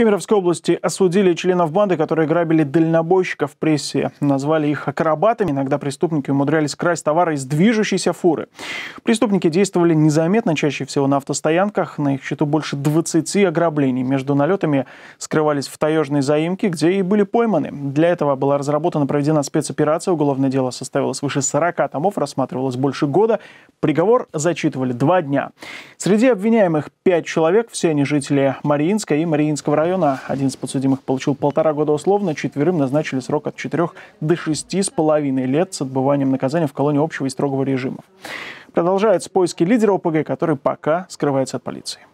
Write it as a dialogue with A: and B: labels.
A: Кемеровской области осудили членов банды, которые грабили дальнобойщиков в прессе. Назвали их акробатами. Иногда преступники умудрялись красть товары из движущейся фуры. Преступники действовали незаметно, чаще всего на автостоянках. На их счету больше 20 ограблений. Между налетами скрывались в таежной заимке, где и были пойманы. Для этого была разработана, проведена спецоперация. Уголовное дело составило свыше 40 томов, рассматривалось больше года. Приговор зачитывали два дня. Среди обвиняемых пять человек. Все они жители Мариинска и Мариинского района района. Один из подсудимых получил полтора года условно, четверым назначили срок от четырех до шести с половиной лет с отбыванием наказания в колонии общего и строгого режимов. Продолжаются поиски лидера ОПГ, который пока скрывается от полиции.